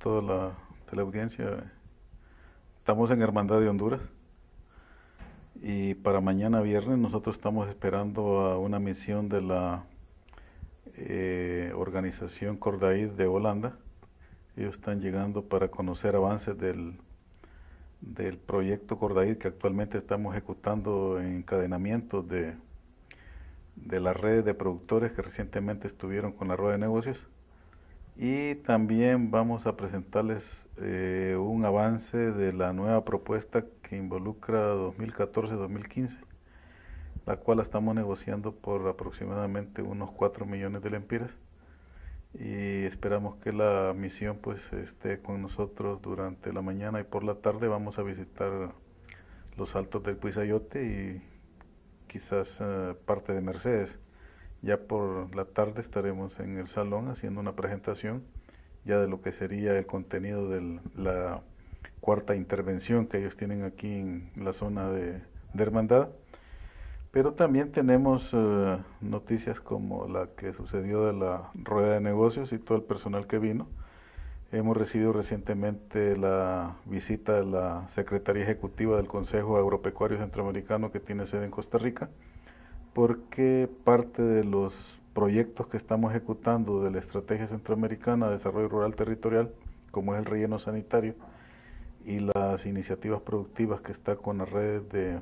toda la, teleaudiencia Estamos en Hermandad de Honduras y para mañana viernes nosotros estamos esperando a una misión de la eh, organización Cordaid de Holanda. Ellos están llegando para conocer avances del, del proyecto Cordaid que actualmente estamos ejecutando en encadenamiento de, de las redes de productores que recientemente estuvieron con la rueda de negocios y también vamos a presentarles eh, un avance de la nueva propuesta que involucra 2014-2015, la cual estamos negociando por aproximadamente unos 4 millones de lempiras y esperamos que la misión pues esté con nosotros durante la mañana y por la tarde vamos a visitar los altos del Puisayote y quizás eh, parte de Mercedes. Ya por la tarde estaremos en el salón haciendo una presentación ya de lo que sería el contenido de la cuarta intervención que ellos tienen aquí en la zona de, Hermandad. Pero también tenemos eh, noticias como la que sucedió de la rueda de negocios y todo el personal que vino. Hemos recibido recientemente la visita de la Secretaría Ejecutiva del Consejo Agropecuario Centroamericano que tiene sede en Costa Rica porque parte de los proyectos que estamos ejecutando de la Estrategia Centroamericana de Desarrollo Rural Territorial, como es el relleno sanitario, y las iniciativas productivas que está con las redes de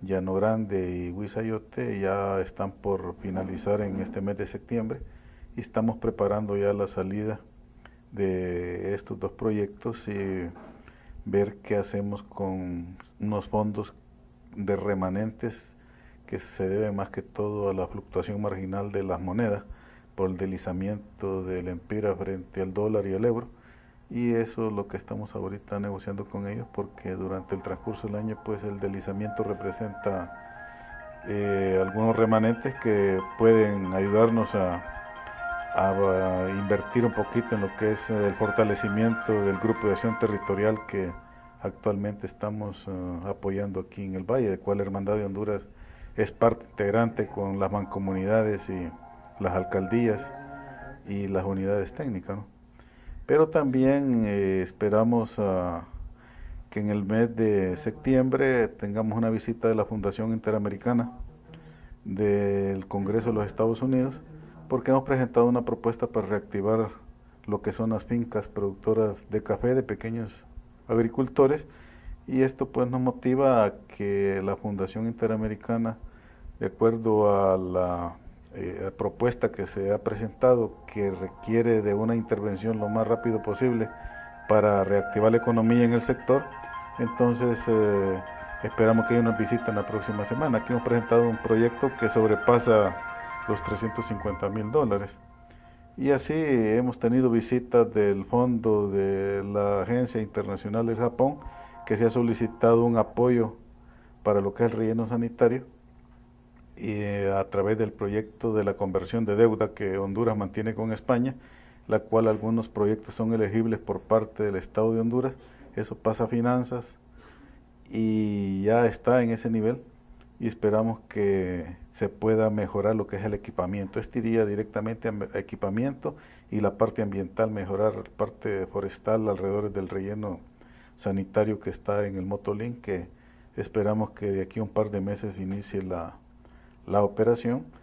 Llano Grande y Huizayote, ya están por finalizar en este mes de septiembre y estamos preparando ya la salida de estos dos proyectos y ver qué hacemos con unos fondos de remanentes que se debe más que todo a la fluctuación marginal de las monedas por el deslizamiento del empira frente al dólar y al euro. Y eso es lo que estamos ahorita negociando con ellos porque durante el transcurso del año pues el deslizamiento representa eh, algunos remanentes que pueden ayudarnos a, eh, invertir un poquito en lo que es el fortalecimiento del grupo de acción territorial que actualmente estamos eh, apoyando aquí en el Valle, de cual Hermandad de Honduras es parte integrante con las mancomunidades y las alcaldías y las unidades técnicas. Pero también eh, esperamos ah, que en el mes de septiembre tengamos una visita de la Fundación Interamericana del Congreso de los Estados Unidos, porque hemos presentado una propuesta para reactivar lo que son las fincas productoras de café de pequeños agricultores y esto pues nos motiva a que la Fundación Interamericana, de acuerdo a la eh, propuesta que se ha presentado, que requiere de una intervención lo más rápido posible para reactivar la economía en el sector, entonces eh, esperamos que haya una visita en la próxima semana. Aquí hemos presentado un proyecto que sobrepasa los 350 mil dólares. Y así hemos tenido visitas del Fondo de la Agencia Internacional del Japón, que se ha solicitado un apoyo para lo que es el relleno sanitario y eh, a través del proyecto de la conversión de deuda que Honduras mantiene con España, la cual algunos proyectos son elegibles por parte del Estado de Honduras, eso pasa a finanzas y ya está en ese nivel y esperamos que se pueda mejorar lo que es el equipamiento. Este iría directamente a equipamiento y la parte ambiental, mejorar la parte forestal alrededor del relleno sanitario que está en el Motolín, que esperamos que de aquí a un par de meses inicie la, la operación